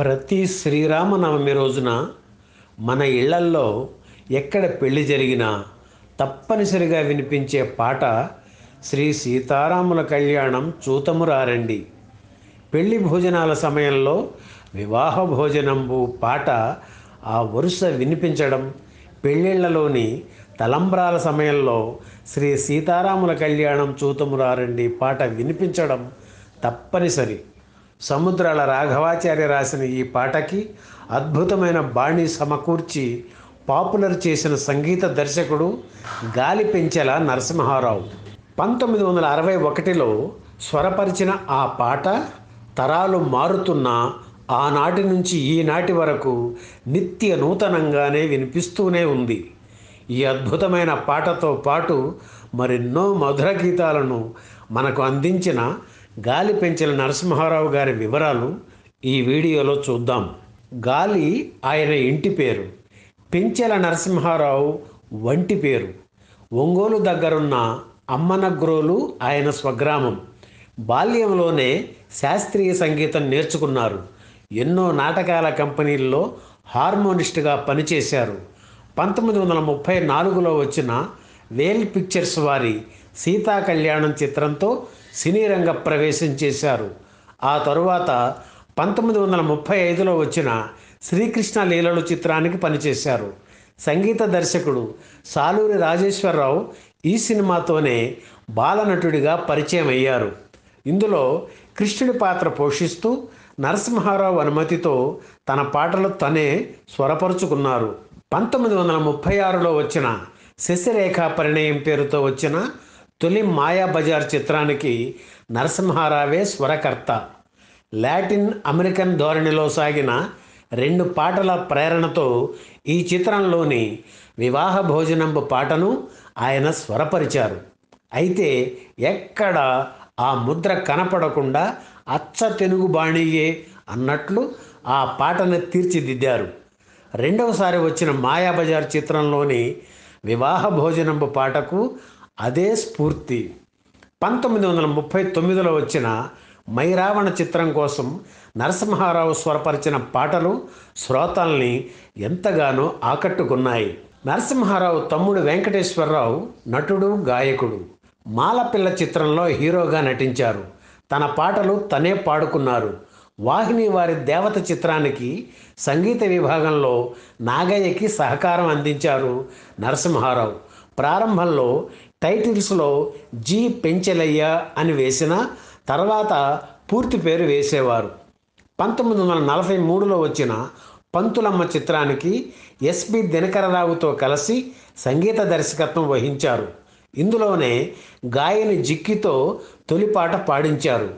ప్రతి శ్రీరామనవమి రోజున మన ఇళ్లల్లో ఎక్కడ పెళ్లి జరిగినా తప్పనిసరిగా వినిపించే పాట శ్రీ సీతారాముల కళ్యాణం చూతము రారండి పెళ్లి భోజనాల సమయంలో వివాహ భోజనంబు పాట ఆ వరుస వినిపించడం పెళ్ళిళ్లలోని తలంబ్రాల సమయంలో శ్రీ సీతారాముల కళ్యాణం చూతము రారండి పాట వినిపించడం తప్పనిసరి సముద్రాల రాఘవాచార్య రాసిన ఈ పాటకి అద్భుతమైన బాణి సమకూర్చి పాపులర్ చేసిన సంగీత దర్శకుడు గాలి పెంచెల నరసింహారావు పంతొమ్మిది వందల అరవై ఒకటిలో స్వరపరిచిన ఆ పాట తరాలు మారుతున్న ఆనాటి నుంచి ఈనాటి వరకు నిత్య నూతనంగానే వినిపిస్తూనే ఉంది ఈ అద్భుతమైన పాటతో పాటు మరెన్నో మధుర గీతాలను మనకు అందించిన గాలి పెంచిన నరసింహారావు గారి వివరాలు ఈ వీడియోలో చూద్దాం గాలి ఆయన ఇంటి పేరు పెంచెల నరసింహారావు వంటి పేరు ఒంగోలు దగ్గరున్న అమ్మనగ్రోలు ఆయన స్వగ్రామం బాల్యంలోనే శాస్త్రీయ సంగీతం నేర్చుకున్నారు ఎన్నో నాటకాల కంపెనీల్లో హార్మోనిస్ట్గా పనిచేశారు పంతొమ్మిది వందల ముప్పై నాలుగులో వచ్చిన వేల్ పిక్చర్స్ వారి సీతా కళ్యాణం చిత్రంతో సినీ రంగ ప్రవేశం చేశారు ఆ తరువాత పంతొమ్మిది వందల ముప్పై ఐదులో వచ్చిన శ్రీకృష్ణ లీలలు చిత్రానికి పనిచేశారు సంగీత దర్శకుడు సాలూరి రాజేశ్వరరావు ఈ సినిమాతోనే బాలనటుడిగా పరిచయం అయ్యారు ఇందులో కృష్ణుడి పాత్ర పోషిస్తూ నరసింహారావు అనుమతితో తన పాటలు తనే స్వరపరుచుకున్నారు పంతొమ్మిది వందల ముప్పై ఆరులో వచ్చిన శశిరేఖ పరిణయం పేరుతో వచ్చిన తొలి మాయాబజార్ చిత్రానికి నరసింహారావే స్వరకర్త లాటిన్ అమెరికన్ ధోరణిలో సాగిన రెండు పాటల ప్రేరణతో ఈ చిత్రంలోని వివాహ భోజనంబు పాటను ఆయన స్వరపరిచారు అయితే ఎక్కడ ఆ ముద్ర కనపడకుండా అచ్చ తెలుగు బాణియే అన్నట్లు ఆ పాటను తీర్చిదిద్దారు రెండవసారి వచ్చిన మాయాబజార్ చిత్రంలోని వివాహ భోజనంబు పాటకు అదే స్ఫూర్తి పంతొమ్మిది వందల ముప్పై తొమ్మిదిలో వచ్చిన మైరావణ చిత్రం కోసం నరసింహారావు స్వరపరిచిన పాటలు శ్రోతల్ని ఎంతగానో ఆకట్టుకున్నాయి నరసింహారావు తమ్ముడు వెంకటేశ్వరరావు నటుడు గాయకుడు మాలపిల్ల చిత్రంలో హీరోగా నటించారు తన పాటలు తనే పాడుకున్నారు వాహిని వారి దేవత చిత్రానికి సంగీత విభాగంలో నాగయ్యకి సహకారం అందించారు నరసింహారావు ప్రారంభంలో టైటిల్స్లో జి పెంచెలయ్య అని వేసిన తర్వాత పూర్తి పేరు వేసేవారు పంతొమ్మిది వందల నలభై మూడులో వచ్చిన పంతులమ్మ చిత్రానికి ఎస్పి దినకరరావుతో కలిసి సంగీత దర్శకత్వం వహించారు ఇందులోనే గాయని జిక్కితో తొలిపాట పాడించారు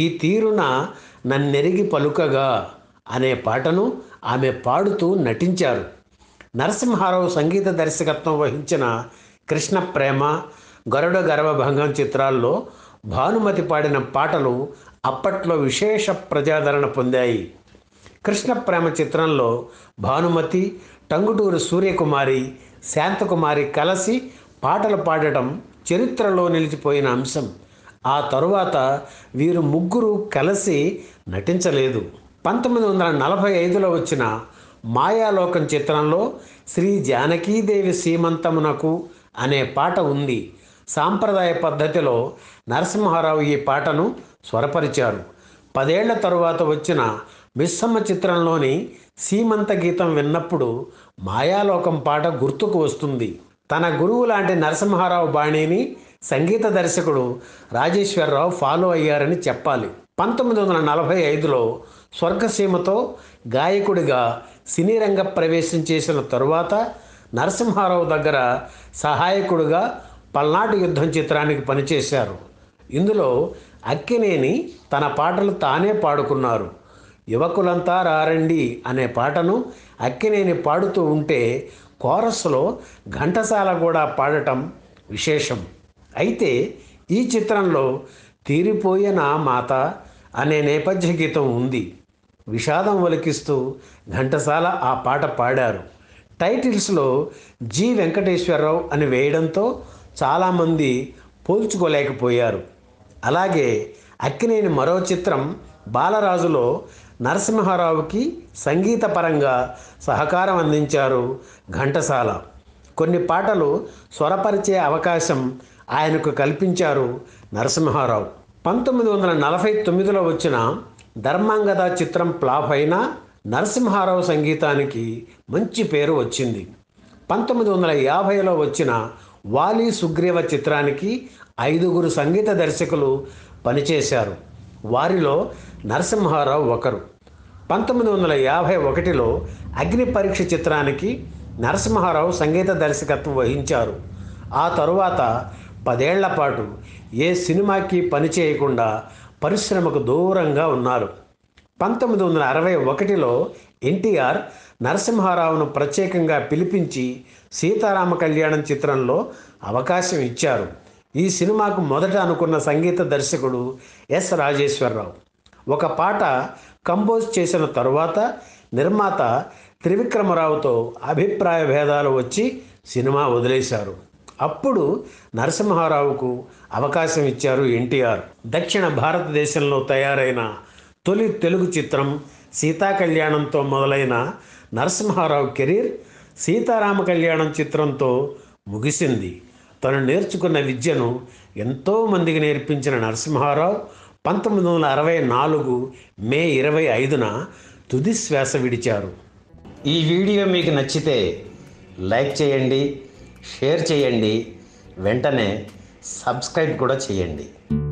ఈ తీరున నన్నెరిగి పలుకగా అనే పాటను ఆమె పాడుతూ నటించారు నరసింహారావు సంగీత దర్శకత్వం వహించిన కృష్ణ ప్రేమ గరుడ గర్వభంగం చిత్రాల్లో భానుమతి పాడిన పాటలు అప్పట్లో విశేష ప్రజాదరణ పొందాయి కృష్ణ ప్రేమ చిత్రంలో భానుమతి టంగుటూరు సూర్యకుమారి శాంతకుమారి కలిసి పాటలు పాడటం చరిత్రలో నిలిచిపోయిన అంశం ఆ తరువాత వీరు ముగ్గురు కలిసి నటించలేదు పంతొమ్మిది వందల నలభై ఐదులో వచ్చిన మాయాలోకం చిత్రంలో శ్రీ జానకీదేవి సీమంతమునకు అనే పాట ఉంది సాంప్రదాయ పద్ధతిలో నరసింహారావు ఈ పాటను స్వరపరిచారు పదేళ్ల తరువాత వచ్చిన మిస్సమ్మ చిత్రంలోని సీమంత గీతం విన్నప్పుడు మాయాలోకం పాట గుర్తుకు వస్తుంది తన గురువు లాంటి నరసింహారావు బాణీని సంగీత దర్శకుడు రాజేశ్వరరావు ఫాలో అయ్యారని చెప్పాలి పంతొమ్మిది వందల నలభై ఐదులో స్వర్గసీమతో గాయకుడిగా సినీ రంగ ప్రవేశం చేసిన తరువాత నరసింహారావు దగ్గర సహాయకుడుగా పల్నాటి యుద్ధం చిత్రానికి పనిచేశారు ఇందులో అక్కినేని తన పాటలు తానే పాడుకున్నారు యువకులంతా రారండి అనే పాటను అక్కినేని పాడుతూ ఉంటే కోరస్లో ఘంటసాల కూడా పాడటం విశేషం అయితే ఈ చిత్రంలో నా మాత అనే నేపథ్య గీతం ఉంది విషాదం ఒలికిస్తూ ఘంటసాల ఆ పాట పాడారు టైటిల్స్లో జి వెంకటేశ్వరరావు అని వేయడంతో చాలామంది పోల్చుకోలేకపోయారు అలాగే అక్కినేని మరో చిత్రం బాలరాజులో నరసింహారావుకి సంగీతపరంగా సహకారం అందించారు ఘంటసాల కొన్ని పాటలు స్వరపరిచే అవకాశం ఆయనకు కల్పించారు నరసింహారావు పంతొమ్మిది వందల నలభై తొమ్మిదిలో వచ్చిన ధర్మాంగద చిత్రం ప్లాప్ అయినా నరసింహారావు సంగీతానికి మంచి పేరు వచ్చింది పంతొమ్మిది వందల యాభైలో వచ్చిన వాలి సుగ్రీవ చిత్రానికి ఐదుగురు సంగీత దర్శకులు పనిచేశారు వారిలో నరసింహారావు ఒకరు పంతొమ్మిది వందల యాభై ఒకటిలో అగ్ని పరీక్ష చిత్రానికి నరసింహారావు సంగీత దర్శకత్వం వహించారు ఆ తరువాత పదేళ్ల పాటు ఏ సినిమాకి పనిచేయకుండా పరిశ్రమకు దూరంగా ఉన్నారు పంతొమ్మిది వందల అరవై ఒకటిలో ఎన్టీఆర్ నరసింహారావును ప్రత్యేకంగా పిలిపించి సీతారామ కళ్యాణం చిత్రంలో అవకాశం ఇచ్చారు ఈ సినిమాకు మొదట అనుకున్న సంగీత దర్శకుడు ఎస్ రాజేశ్వరరావు ఒక పాట కంపోజ్ చేసిన తరువాత నిర్మాత త్రివిక్రమరావుతో అభిప్రాయ భేదాలు వచ్చి సినిమా వదిలేశారు అప్పుడు నరసింహారావుకు అవకాశం ఇచ్చారు ఎన్టీఆర్ దక్షిణ భారతదేశంలో తయారైన తొలి తెలుగు చిత్రం సీతా కళ్యాణంతో మొదలైన నరసింహారావు కెరీర్ సీతారామ కళ్యాణం చిత్రంతో ముగిసింది తను నేర్చుకున్న విద్యను ఎంతోమందికి నేర్పించిన నరసింహారావు పంతొమ్మిది వందల అరవై నాలుగు మే ఇరవై ఐదున తుది శ్వాస విడిచారు ఈ వీడియో మీకు నచ్చితే లైక్ చేయండి షేర్ చేయండి వెంటనే సబ్స్క్రైబ్ కూడా చేయండి